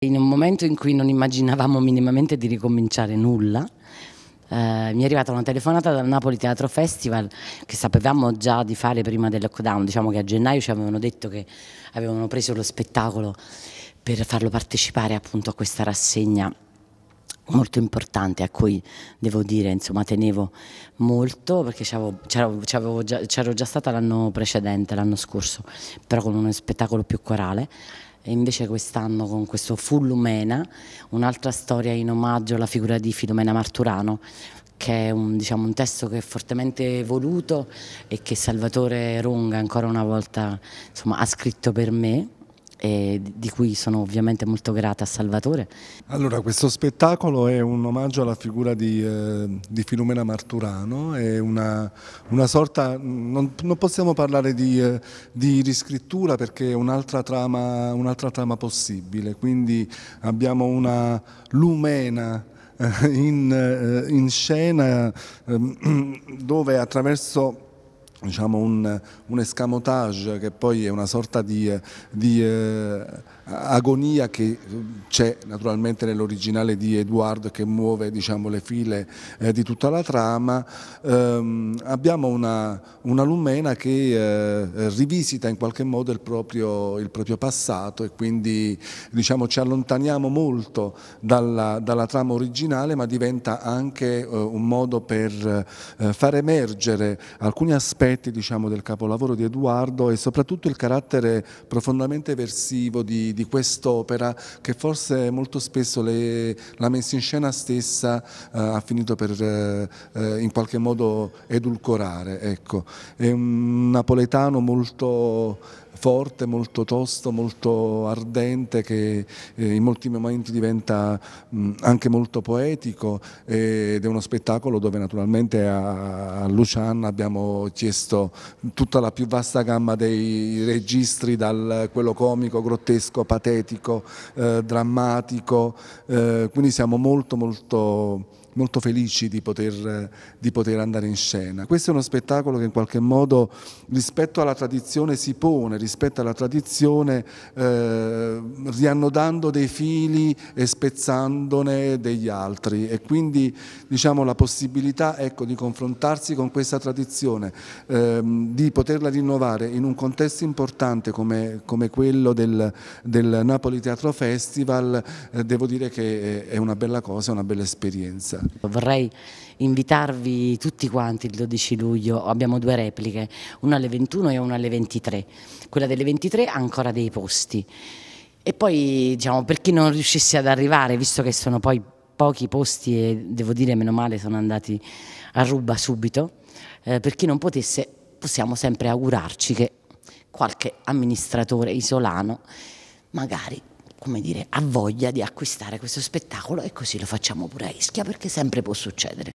In un momento in cui non immaginavamo minimamente di ricominciare nulla, eh, mi è arrivata una telefonata dal Napoli Teatro Festival che sapevamo già di fare prima del lockdown, diciamo che a gennaio ci avevano detto che avevano preso lo spettacolo per farlo partecipare appunto a questa rassegna molto importante a cui devo dire insomma tenevo molto perché c'ero già, già stata l'anno precedente, l'anno scorso, però con uno spettacolo più corale e invece quest'anno con questo Fullumena, un'altra storia in omaggio alla figura di Filomena Marturano, che è un, diciamo, un, testo che è fortemente voluto e che Salvatore Runga ancora una volta insomma, ha scritto per me e di cui sono ovviamente molto grata a Salvatore. Allora, questo spettacolo è un omaggio alla figura di, eh, di Filomena Marturano, è una, una sorta, non, non, possiamo parlare di, eh, di riscrittura perché è un'altra trama, un trama possibile, quindi abbiamo una lumena eh, in, eh, in, scena ehm, dove attraverso diciamo un, un escamotage che poi è una sorta di, di eh, agonia che c'è naturalmente nell'originale di Edouard che muove diciamo, le file eh, di tutta la trama, ehm, abbiamo una, una, Lumena che eh, rivisita in qualche modo il proprio, il proprio passato e quindi diciamo, ci allontaniamo molto dalla, dalla, trama originale ma diventa anche eh, un modo per eh, far emergere alcuni aspetti diciamo, del capolavoro di Eduardo e soprattutto il carattere profondamente versivo di, di quest'opera che forse molto spesso le, la messa in scena stessa eh, ha finito per eh, eh in qualche modo edulcorare. Ecco. È un napoletano molto forte, molto tosto, molto ardente che eh, in molti momenti diventa anche molto poetico ed è uno spettacolo dove naturalmente a Luciana abbiamo chiesto tutta la più vasta gamma dei registri dal quello comico, grottesco, patetico, eh, drammatico, eh, quindi siamo molto molto molto felici di poter, di poter, andare in scena. Questo è uno spettacolo che in qualche modo rispetto alla tradizione si pone, rispetto alla tradizione eh, riannodando dei fili e spezzandone degli altri e quindi diciamo, la possibilità ecco, di confrontarsi con questa tradizione, ehm, di poterla rinnovare in un contesto importante come, come quello del, del Napoli Teatro Festival, eh, devo dire che è una bella cosa, è una bella esperienza. Vorrei invitarvi tutti quanti il 12 luglio, abbiamo due repliche, una alle 21 e una alle 23. Quella delle 23 ha ancora dei posti. E poi diciamo, per chi non riuscisse ad arrivare, visto che sono poi pochi posti e devo dire meno male sono andati a ruba subito, eh, per chi non potesse possiamo sempre augurarci che qualche amministratore isolano magari come dire, ha voglia di acquistare questo spettacolo e così lo facciamo pure a Ischia perché sempre può succedere.